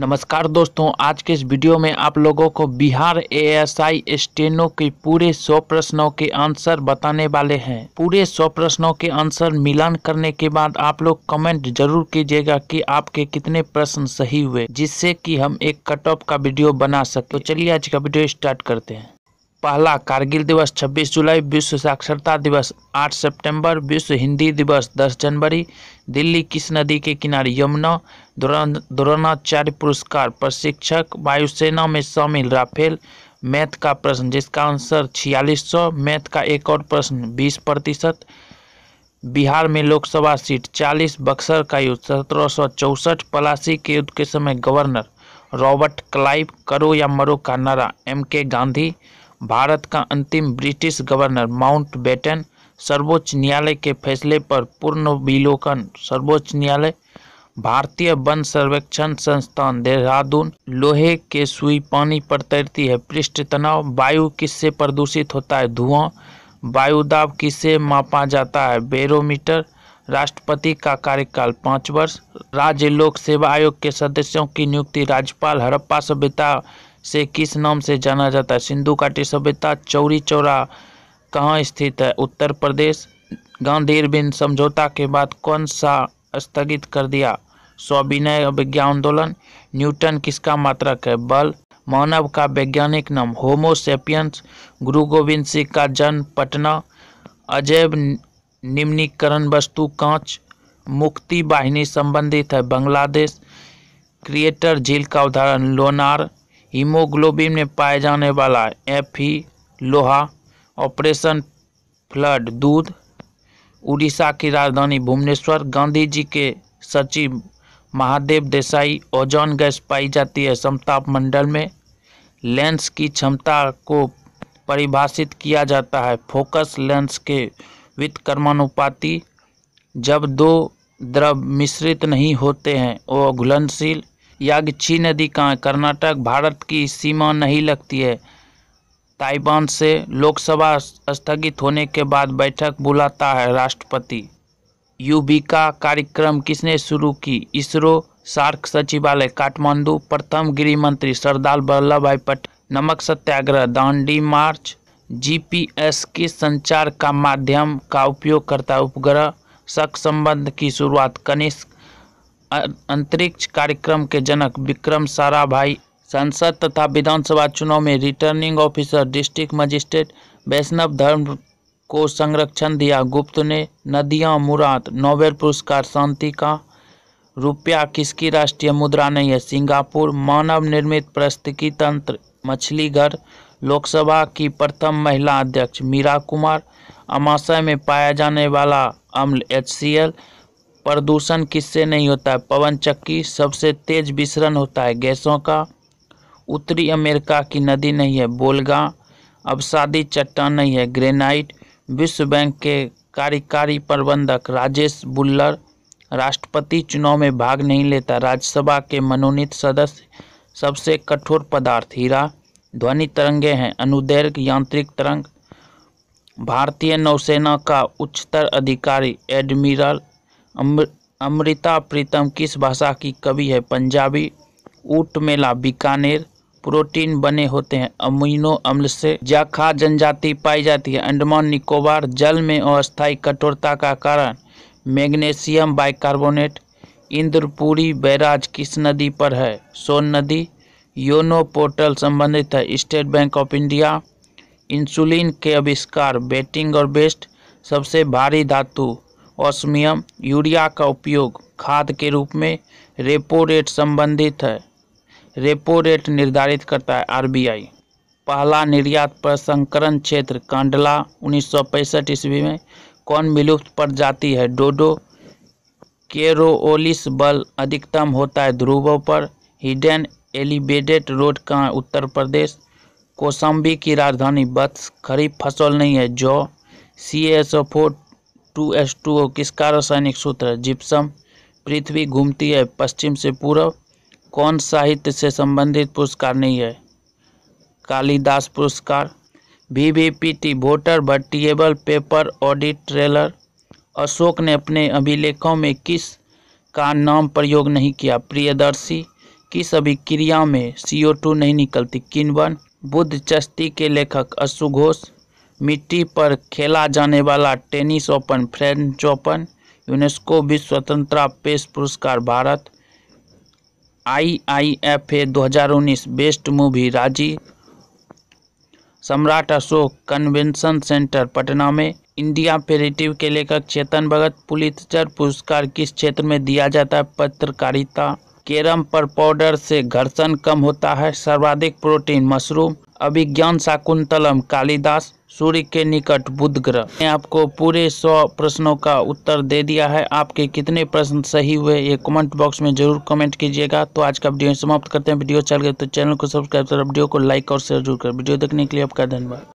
नमस्कार दोस्तों आज के इस वीडियो में आप लोगों को बिहार एएसआई स्टेनो के पूरे 100 प्रश्नों के आंसर बताने वाले हैं पूरे 100 प्रश्नों के आंसर मिलान करने के बाद आप लोग कमेंट जरूर कीजिएगा कि आपके कितने प्रश्न सही हुए जिससे कि हम एक कट ऑफ का वीडियो बना सकते तो चलिए आज का वीडियो स्टार्ट करते हैं पहला कारगिल दिवस 26 जुलाई विश्व साक्षरता दिवस 8 सितंबर विश्व हिंदी दिवस 10 जनवरी दिल्ली किस नदी के किनारे यमुना द्रोणाचार्य पुरस्कार प्रशिक्षक वायुसेना में शामिल राफेल मैथ का प्रश्न जिसका आंसर छियालीस सौ मैथ का एक और प्रश्न बीस प्रतिशत बिहार में लोकसभा सीट चालीस बक्सर का युद्ध सत्रह सौ चौसठ पलासी के युद्ध के समय गवर्नर रॉबर्ट क्लाइव करो या मरो का नारा एम के गांधी भारत का अंतिम ब्रिटिश गवर्नर माउंट बेटन सर्वोच्च न्यायालय के फैसले पर पूर्ण विलोकन सर्वोच्च न्यायालय भारतीय वन सर्वेक्षण संस्थान देहरादून लोहे के सुई पानी पर तैरती है पृष्ठ तनाव वायु किससे प्रदूषित होता है धुआं वायु दाब किससे मापा जाता है बेरोमीटर राष्ट्रपति का कार्यकाल पाँच वर्ष राज्य लोक सेवा आयोग के सदस्यों की नियुक्ति राज्यपाल हड़प्पा सभ्यता से किस नाम से जाना जाता है सिंधु घाटी सभ्यता चौरी चौरा कहाँ स्थित है उत्तर प्रदेश गांधी समझौता के बाद कौन सा स्थगित कर दिया स्वाभिनय अभिज्ञा आंदोलन न्यूटन किसका मात्रक है बल मानव का वैज्ञानिक नाम होमोसेपियंस गुरु गोविंद सिंह का जन्म पटना अजैब निम्नीकरण वस्तु कांच मुक्ति वाहिनी संबंधित है बांग्लादेश क्रिएटर झील का उदाहरण लोनार हीमोग्लोबिन में पाए जाने वाला एफ ही लोहा ऑपरेशन फ्लड दूध उड़ीसा की राजधानी भुवनेश्वर गांधी जी के सचिव महादेव देसाई ओजोन गैस पाई जाती है समताप मंडल में लेंस की क्षमता को परिभाषित किया जाता है फोकस लेंस के वित्त कर्मानुपाति जब दो द्रव मिश्रित नहीं होते हैं वो घुलनशील याग्छी नदी का कर्नाटक भारत की सीमा नहीं लगती है ताइवान से लोकसभा स्थगित होने के बाद बैठक बुलाता है राष्ट्रपति का कार्यक्रम किसने शुरू की इसरो सार्क सचिवालय काठमांडू प्रथम गृह मंत्री सरदार वल्लभ भाई पटेल नमक सत्याग्रह दांडी मार्च जीपीएस के संचार का माध्यम का उपयोग करता उपग्रह सक संबंध की शुरुआत कनिष्क अंतरिक्ष कार्यक्रम के जनक विक्रम साराभाई संसद तथा विधानसभा चुनाव में रिटर्निंग ऑफिसर डिस्ट्रिक्ट मजिस्ट्रेट वैष्णव धर्म को संरक्षण दिया गुप्त ने नदियां मुराद नोबेल पुरस्कार शांति का रुपया किसकी राष्ट्रीय मुद्रा नहीं है सिंगापुर मानव निर्मित परिस्थिति तंत्र मछलीघर लोकसभा की प्रथम महिला अध्यक्ष मीरा कुमार अमाशय में पाया जाने वाला अम्ल एच प्रदूषण किससे नहीं होता है पवन चक्की सबसे तेज विसरण होता है गैसों का उत्तरी अमेरिका की नदी नहीं है बोलगा अवसादी चट्टान नहीं है ग्रेनाइट विश्व बैंक के कार्यकारी प्रबंधक राजेश बुल्लर राष्ट्रपति चुनाव में भाग नहीं लेता राज्यसभा के मनोनीत सदस्य सबसे कठोर पदार्थ हीरा ध्वनि तरंगे हैं अनुदैर्घ यांत्रिक तरंग भारतीय नौसेना का उच्चतर अधिकारी एडमिरल अमृता प्रीतम किस भाषा की कवि है पंजाबी ऊट मेला बीकानेर प्रोटीन बने होते हैं अमीनो अम्ल से जाखा जनजाति पाई जाती है अंडमान निकोबार जल में अस्थायी कठोरता का कारण मैग्नेशियम बाइकार्बोनेट इंद्रपुरी बैराज किस नदी पर है सोन नदी योनो पोर्टल संबंधित है State Bank of India insulin के आविष्कार बेटिंग और बेस्ट सबसे भारी धातु ऑस्मियम यूरिया का उपयोग खाद के रूप में रेपो रेट संबंधित है रेपो रेट निर्धारित करता है आरबीआई पहला निर्यात प्रसंकरण क्षेत्र कांडला उन्नीस सौ पैंसठ ईस्वी में कौन विलुप्त पर जाती है डोडो केरोओलिस बल अधिकतम होता है ध्रुवों पर हिडन एलिवेटेड रोड का उत्तर प्रदेश कोसम्बी की राजधानी बत्स खरीफ फसल नहीं है जौ C S O four two S two O किसका रासायनिक सूत्र जिप्सम पृथ्वी घूमती है पश्चिम से पूर्व कौन साहित्य से संबंधित पुरस्कार नहीं है कालिदास पुरस्कार V V P T voter verifiable paper audit trailer Ashok ने अपने अभिलेखों में किस का नाम प्रयोग नहीं किया प्रियदर्शी किस अभिक्रिया में सीओ टू नहीं निकलती किनवन बुद्ध चस्ती के लेखक अशुघोष मिट्टी पर खेला जाने वाला tennis open French Open UNESCO विश्व स्वतंत्रता पेश पुरस्कार भारत आई आई एफ ए दो हज़ार उन्नीस बेस्ट मूवी राजी सम्राट अशोक कन्वेंशन सेंटर पटना में इंडिया पेरेटिव के लेखक चेतन भगत पुलितजर पुरस्कार किस क्षेत्र में दिया जाता है पत्रकारिता कैरम पर पाउडर से घर्षण कम होता है सर्वाधिक प्रोटीन मशरूम अभिज्ञान शाकुंतलम कालिदास सूर्य के निकट बुध ग्रह ने आपको पूरे सौ प्रश्नों का उत्तर दे दिया है आपके कितने प्रश्न सही हुए ये कमेंट बॉक्स में जरूर कमेंट कीजिएगा तो आज का वीडियो समाप्त करते हैं वीडियो चल अच्छा गए तो चैनल को सब्सक्राइब कर वीडियो को लाइक और शेयर जरूर कर वीडियो देखने के लिए आपका धन्यवाद